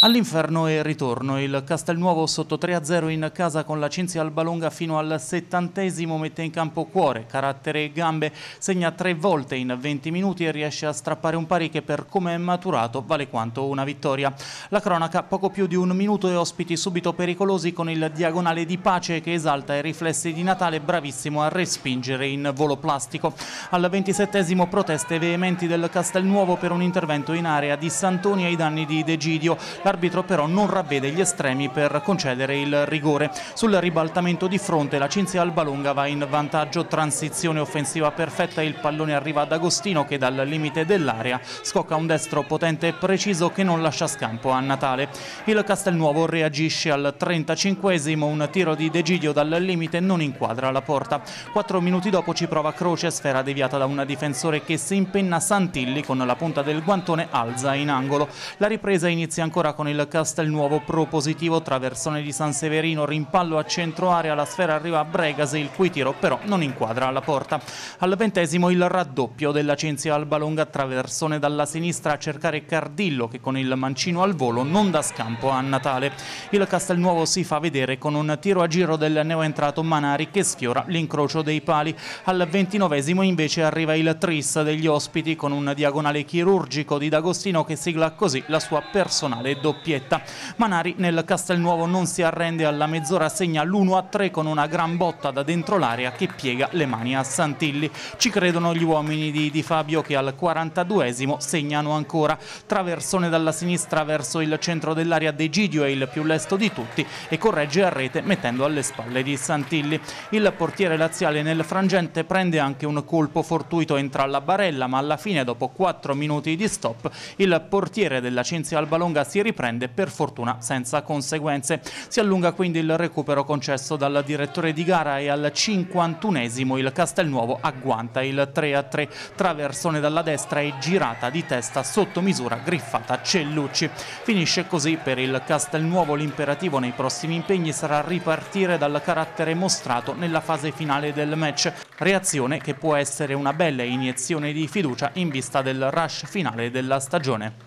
All'inferno e ritorno, il Castelnuovo sotto 3-0 in casa con la Cinzia Albalonga fino al settantesimo mette in campo cuore, carattere e gambe, segna tre volte in 20 minuti e riesce a strappare un pari che per come è maturato vale quanto una vittoria. La cronaca poco più di un minuto e ospiti subito pericolosi con il diagonale di pace che esalta i riflessi di Natale bravissimo a respingere in volo plastico. Al ventisettesimo proteste veementi del Castelnuovo per un intervento in area di Santoni ai danni di Degidio. L'arbitro però non ravvede gli estremi per concedere il rigore. Sul ribaltamento di fronte la Cinzia Albalonga va in vantaggio, transizione offensiva perfetta, il pallone arriva ad Agostino che dal limite dell'area scocca un destro potente e preciso che non lascia scampo a Natale. Il Castelnuovo reagisce al 35esimo, un tiro di De Giglio dal limite non inquadra la porta. Quattro minuti dopo ci prova Croce, sfera deviata da un difensore che si impenna Santilli con la punta del guantone alza in angolo. La ripresa inizia ancora con il Castelnuovo propositivo, traversone di San Severino, rimpallo a centro area, la sfera arriva a Bregase, il cui tiro però non inquadra alla porta. Al ventesimo il raddoppio della Cenzia Albalonga, traversone dalla sinistra a cercare Cardillo che con il mancino al volo non dà scampo a Natale. Il Castelnuovo si fa vedere con un tiro a giro del neoentrato Manari che sfiora l'incrocio dei pali. Al ventinovesimo invece arriva il tris degli ospiti con un diagonale chirurgico di D'Agostino che sigla così la sua personale doppietta. Manari nel Castelnuovo non si arrende alla mezz'ora, segna l'1-3 con una gran botta da dentro l'area che piega le mani a Santilli. Ci credono gli uomini di Di Fabio che al 42esimo segnano ancora. Traversone dalla sinistra verso il centro dell'area De Gidio è il più lesto di tutti e corregge a rete mettendo alle spalle di Santilli. Il portiere laziale nel frangente prende anche un colpo fortuito, entra alla barella ma alla fine dopo 4 minuti di stop il portiere della Cinzia Albalonga si riprende riprende per fortuna senza conseguenze. Si allunga quindi il recupero concesso dal direttore di gara e al 51esimo il Castelnuovo agguanta il 3-3. Traversone dalla destra e girata di testa sotto misura griffata Cellucci. Finisce così per il Castelnuovo l'imperativo nei prossimi impegni sarà ripartire dal carattere mostrato nella fase finale del match, reazione che può essere una bella iniezione di fiducia in vista del rush finale della stagione.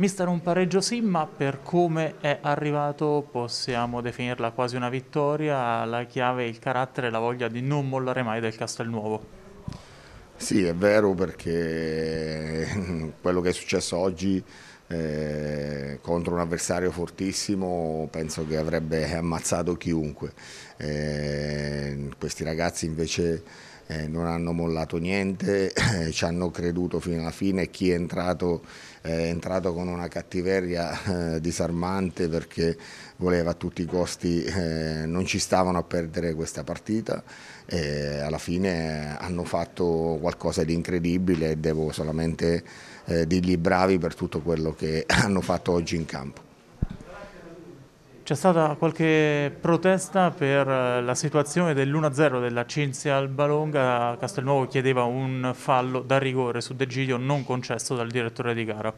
Mister un pareggio sì, ma per come è arrivato possiamo definirla quasi una vittoria, la chiave, il carattere, la voglia di non mollare mai del Castelnuovo. Sì, è vero perché quello che è successo oggi eh, contro un avversario fortissimo penso che avrebbe ammazzato chiunque. Eh, questi ragazzi invece eh, non hanno mollato niente, eh, ci hanno creduto fino alla fine, chi è entrato eh, è entrato con una cattiveria eh, disarmante perché voleva a tutti i costi, eh, non ci stavano a perdere questa partita e alla fine eh, hanno fatto qualcosa di incredibile e devo solamente eh, dirgli bravi per tutto quello che hanno fatto oggi in campo. C'è stata qualche protesta per eh, la situazione dell'1-0 della Cinzia Albalonga. Castelnuovo chiedeva un fallo da rigore su De Giglio non concesso dal direttore di gara.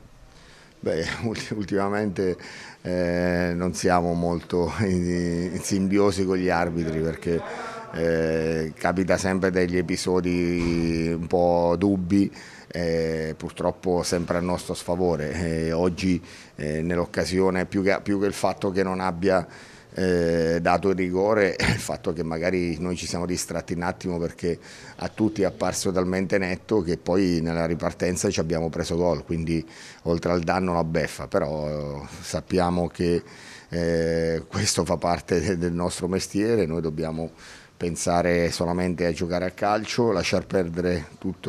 Beh, ultimamente eh, non siamo molto in, in simbiosi con gli arbitri perché eh, capita sempre degli episodi un po' dubbi, eh, purtroppo sempre a nostro sfavore. Eh, oggi eh, nell'occasione più che, più che il fatto che non abbia... Eh, dato il rigore il fatto che magari noi ci siamo distratti un attimo perché a tutti è apparso talmente netto che poi nella ripartenza ci abbiamo preso gol, quindi oltre al danno la beffa, però eh, sappiamo che eh, questo fa parte del nostro mestiere, noi dobbiamo pensare solamente a giocare a calcio, lasciar perdere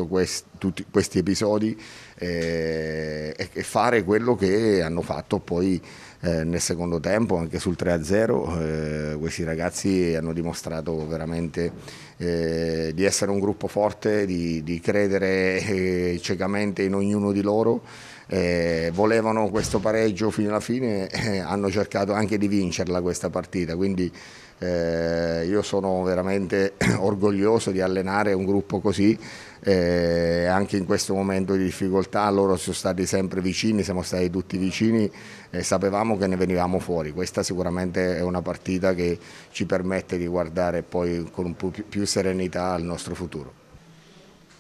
quest, tutti questi episodi eh, e fare quello che hanno fatto poi eh, nel secondo tempo anche sul 3-0 questi ragazzi hanno dimostrato veramente eh, di essere un gruppo forte, di, di credere eh, ciecamente in ognuno di loro. Eh, volevano questo pareggio fino alla fine, e eh, hanno cercato anche di vincerla questa partita, quindi eh, io sono veramente orgoglioso di allenare un gruppo così eh, anche in questo momento di difficoltà loro sono stati sempre vicini, siamo stati tutti vicini e sapevamo che ne venivamo fuori. Questa sicuramente è una partita che ci permette di guardare poi con un po più serenità al nostro futuro.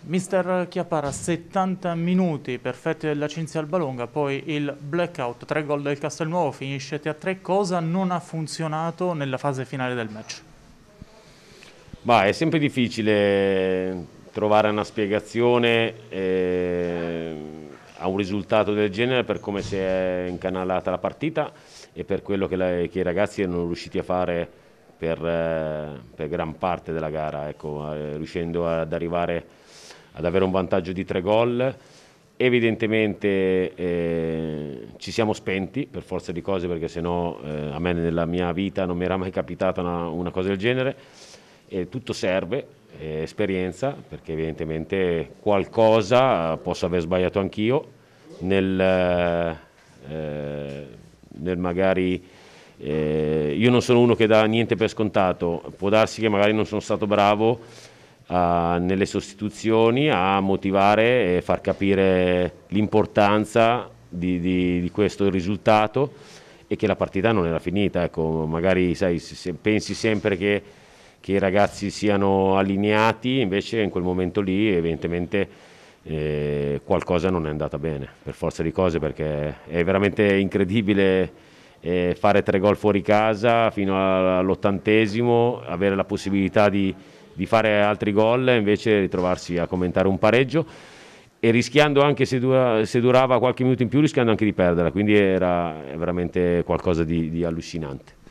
Mister Chiapara, 70 minuti perfetti della Cinzia Albalonga, poi il blackout, 3 gol del Castelnuovo, finisce 3 Cosa non ha funzionato nella fase finale del match? Ma è sempre difficile trovare una spiegazione eh, a un risultato del genere per come si è incanalata la partita e per quello che, la, che i ragazzi erano riusciti a fare per, eh, per gran parte della gara, ecco, eh, riuscendo ad arrivare ad avere un vantaggio di tre gol. Evidentemente eh, ci siamo spenti per forza di cose perché sennò eh, a me nella mia vita non mi era mai capitata una, una cosa del genere. tutto serve, eh, esperienza, perché evidentemente qualcosa eh, posso aver sbagliato anch'io nel, eh, eh, nel magari... Eh, io non sono uno che dà niente per scontato, può darsi che magari non sono stato bravo a, nelle sostituzioni a motivare e far capire l'importanza di, di, di, questo risultato e che la partita non era finita. Ecco, magari sai, se pensi sempre che che i ragazzi siano allineati, invece in quel momento lì evidentemente eh, qualcosa non è andata bene, per forza di cose, perché è veramente incredibile eh, fare tre gol fuori casa fino all'ottantesimo, avere la possibilità di, di fare altri gol e invece ritrovarsi a commentare un pareggio e rischiando anche se, dura, se, durava qualche minuto in più rischiando anche di perdere, quindi era veramente qualcosa di, di allucinante.